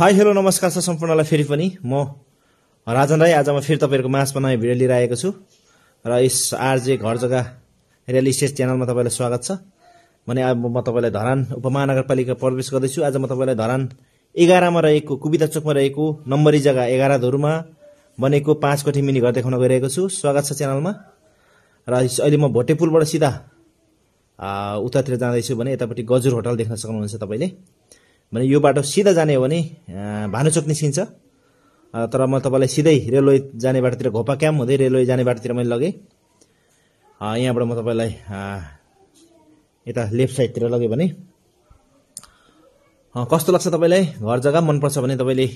hi hello नमस्कार छ सम्पूर्णलाई फेरि पनि म राजन राई आज म फेरि तपाईँहरूको माझमा नयाँ भिडियो लिएर आएको छु र यस आरजे घर जग्गा रियल इस्टेट च्यानलमा तपाईँलाई स्वागत छ भने अब म तपाईँलाई धरान उपमहानगरपालिका प्रवेश गर्दैछु आज म तपाईँलाई धरान एघारमा रहेको कुविता चोकमा रहेको नम्बरी जग्गा एघार धुरमा बनेको पाँच कोठी मिनी घर देखाउन गइरहेको छु स्वागत छ च्यानलमा र अहिले म भोटे सिधा उतातिर जाँदैछु भने यतापट्टि गजुर होटल देख्न सक्नुहुन्छ तपाईँले भने यो बाटो सिधा जाने हो भने भानुचोक निस्किन्छ तर म तपाईँलाई सिधै रेलवे जाने बाटोतिर घोपा क्याम्प हुँदै रेलवे जाने बाटोतिर मैले लगेँ यहाँबाट म तपाईँलाई यता लेफ्ट साइडतिर लगेँ भने कस्तो लाग्छ तपाईँलाई घर जग्गा मनपर्छ भने तपाईँले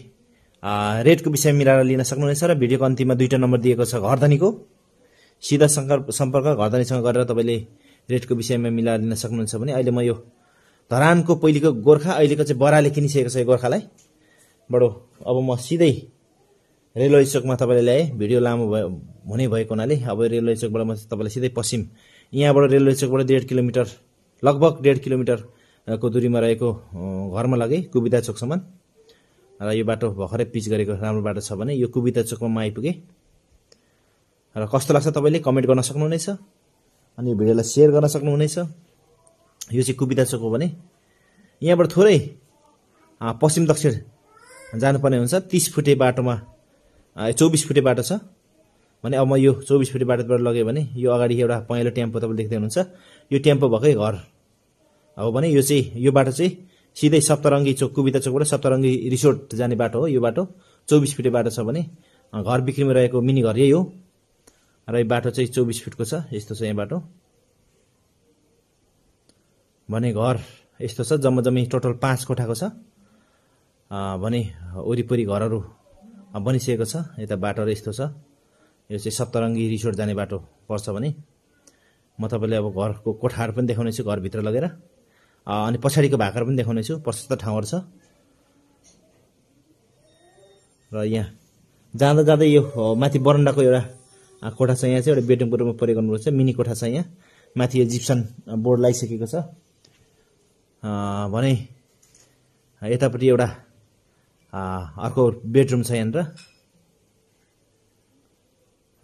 रेटको विषय मिलाएर लिन सक्नुहुनेछ र भिडियोको अन्तिममा दुईवटा नम्बर दिएको छ घरधनीको सिधा सङ्क सम्पर्क घरधनीसँग गरेर तपाईँले रेटको विषयमा मिलाएर लिन सक्नुहुन्छ भने अहिले म यो धरानको पहिलेको गोर्खा अहिलेको चाहिँ बराले किनिसकेको छ यो गोर्खालाई बडो अब म सिधै रेलवे चोकमा तपाईँले ल्याएँ भिडियो लामो भयो हुने भएको हुनाले अब रेलवे चोकबाट म तपाईँलाई सिधै पश्चिम यहाँबाट रेलवे चोकबाट डेढ किलोमिटर लगभग डेढ किलोमिटरको दूरीमा रहेको घरमा लगेँ कुबिता चोकसम्म र यो बाटो भर्खरै पिच गरेको राम्रो बाटो छ भने यो कुबिता चोकमा म आइपुगेँ र कस्तो लाग्छ तपाईँले कमेन्ट गर्न सक्नुहुनेछ अनि यो भिडियोलाई सेयर गर्न सक्नुहुनेछ यो चाहिँ कुविता चोक हो भने यहाँबाट थोरै पश्चिम दक्षिण जानुपर्ने हुन्छ तिस फुटे बाटोमा चौबिस फुटे बाटो छ भने अब म यो चौबिस फुटे बाटोबाट लगेँ भने यो अगाडि एउटा पहेँलो टेम्पो तपाईँले देख्दै हुनुहुन्छ यो टेम्पो भएकै घर हो भने यो चाहिँ यो बाटो चाहिँ सिधै सप्तरङ्गी चोक कुविता चोकबाट सप्तरङ्गी रिसोर्ट जाने बाटो हो यो बाटो चौबिस फुटे बाटो छ भने घर बिक्रीमा रहेको मिनी घर यही हो र यो बाटो चाहिँ चौबिस फिटको छ यस्तो छ यहाँ बाटो भने घर यस्तो छ जम्मा जम्मी टोटल पाँच कोठाको छ भने वरिपरि घरहरू बनिसकेको छ यता बाटोहरू यस्तो छ यो चाहिँ सप्तरङ्गी रिसोर्ट जाने बाटो पर्छ भने म तपाईँले अब घरको कोठाहरू पनि देखाउनेछु घरभित्र लगेर अनि पछाडिको भाकाहरू पनि देखाउनेछु प्रशस्त ठाउँहरू छ र यहाँ जाँदा जाँदै यो माथि बरन्डाको एउटा कोठा छ यहाँ चाहिँ एउटा बेडरुमको रूपमा प्रयोग गर्नुपर्छ मिनी कोठा छ यहाँ माथि यो जिप्सन बोर्ड लगाइसकेको छ भने यतापट्टि एउटा अर्को बेडरुम छ यहाँनिर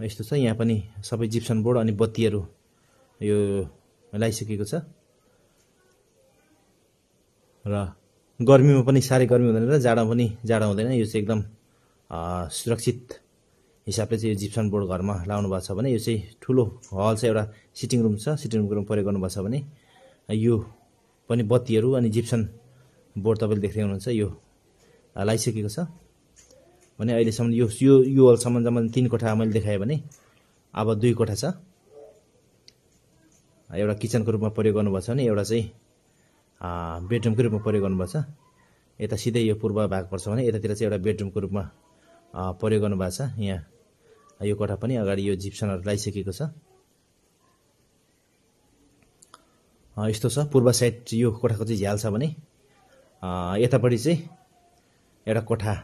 यस्तो छ यहाँ पनि सबै जिप्सन बोर्ड अनि बत्तीहरू यो लगाइसकेको छ र गर्मीमा पनि साह्रै गर्मी हुँदैन र जाडो पनि जाडो हुँदैन यो चाहिँ एकदम सुरक्षित हिसाबले चाहिँ यो जिप्सन बोर्ड घरमा लाउनु भएको छ भने यो चाहिँ ठुलो हल छ एउटा सिटिङ रुम छ सिटिङ रुमको रुम प्रयोग गर्नुभएको छ भने यो पनि बत्तीहरू अनि जिप्सन बोर्ड तपाईँले देख्दै हुनुहुन्छ यो लगाइसकेको छ भने अहिलेसम्म यो यो यो हलसम्म तिन कोठा मैले देखाएँ भने अब दुई कोठा छ एउटा किचनको रूपमा प्रयोग छ भने एउटा चाहिँ बेडरुमको रूपमा प्रयोग गर्नुभएको छ यता सिधै यो पूर्व भाग पर्छ भने यतातिर चाहिँ एउटा बेडरुमको रूपमा प्रयोग गर्नुभएको छ यहाँ यो कोठा पनि अगाडि यो जिप्सनहरू लगाइसकेको छ यस्तो छ पूर्व साइड यो कोठाको चाहिँ झ्याल छ भने यतापट्टि चाहिँ एउटा कोठा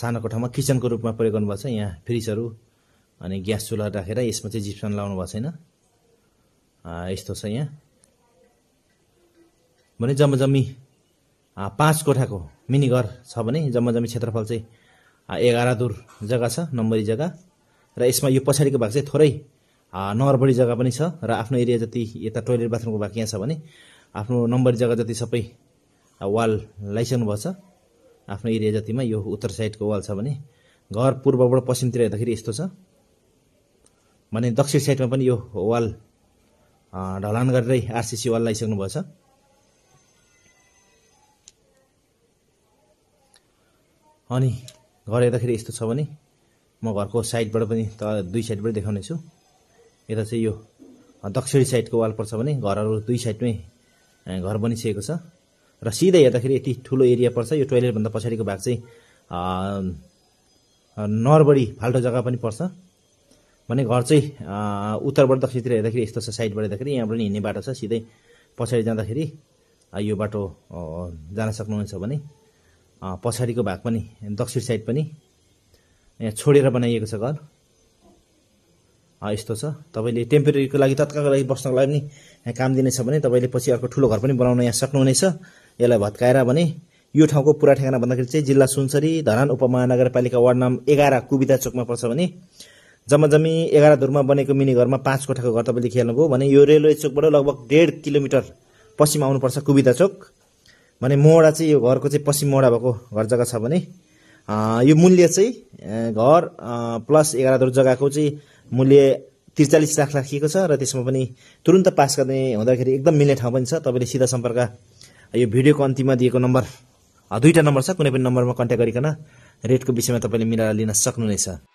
सानो कोठामा किचनको रूपमा प्रयोग गर्नुभएको छ यहाँ फ्रिजहरू अनि ग्यास चुल्हा राखेर यसमा चाहिँ जिप्सन लाउनु भएको छैन यस्तो छ यहाँ भने जम्मा जम्मी पाँच कोठाको मिनी घर छ भने जम्मा जम्मी क्षेत्रफल चाहिँ एघार दुर जग्गा छ नम्बरी जग्गा र यसमा यो पछाडिको भाग चाहिँ थोरै नम्बर बढी जग्गा पनि छ र आफ्नो एरिया जति यता टोइलेट बाथरुमको बाँकी यहाँ छ भने आफ्नो नम्बर जग्गा जति सबै वाल लगाइसक्नु भएको छ आफ्नो एरिया जतिमा यो उत्तर साइडको वाल छ भने घर पूर्वबाट पश्चिमतिर हेर्दाखेरि यस्तो छ भने दक्षिण साइडमा पनि यो वाल ढलान गरेरै आरसिसी वाल लगाइसक्नु भएको छ अनि घर हेर्दाखेरि यस्तो छ भने म घरको साइडबाट पनि त दुई साइडबाट देखाउनेछु यता चाहिँ यो दक्षिणी साइडको वाल पर्छ भने घरहरू दुई साइडमै घर बनिसकेको छ र सिधै हेर्दाखेरि यति ठुलो एरिया पर्छ यो टोइलेटभन्दा पछाडिको भाग चाहिँ नरबडी फाल्टो जग्गा पनि पर्छ भने घर चाहिँ उत्तरबाट दक्षिणतिर हेर्दाखेरि यस्तो छ साइडबाट हेर्दाखेरि यहाँबाट हिँड्ने बाटो छ सिधै पछाडि जाँदाखेरि यो बाटो जान सक्नुहुन्छ भने पछाडिको भाग पनि दक्षिण साइड पनि यहाँ छोडेर बनाइएको छ घर यस्तो छ तपाईँले टेम्परेरीको लागि तत्कालको लागि बस्नको लागि पनि यहाँ काम दिनेछ भने तपाईँले पछि अर्को ठुलो घर पनि बनाउन यहाँ सक्नुहुनेछ यसलाई भत्काएर भने यो ठाउँको पुरा ठेगाना भन्दाखेरि चाहिँ जिल्ला सुनसरी धरान उपमहानगरपालिका वार्ड नम्बर एघार कुबिता चोकमा पर्छ भने जम्मा जम्मी एघार धुरमा बनेको मिनी घरमा पाँच कोठाको घर तपाईँले खेल्नुभयो भने यो रेलवे चोकबाट लगभग डेढ किलोमिटर पश्चिम आउनुपर्छ कुबिता चोक भने मोडा चाहिँ यो घरको चाहिँ पश्चिम मोडा भएको घर जग्गा छ भने यो मूल्य चाहिँ घर प्लस एघार धुर जग्गाको चाहिँ मूल्य त्रिचालिस लाख राखिएको छ र त्यसमा पनि तुरन्त पास गर्ने हुँदाखेरि एकदम मिल्ने ठाउँ पनि छ तपाईँले सिधा सम्पर्क यो भिडियोको अन्तिममा दिएको नम्बर दुईवटा नम्बर छ कुनै पनि नम्बरमा कन्ट्याक्ट गरिकन रेटको विषयमा तपाईँले मिलाएर लिन सक्नुहुनेछ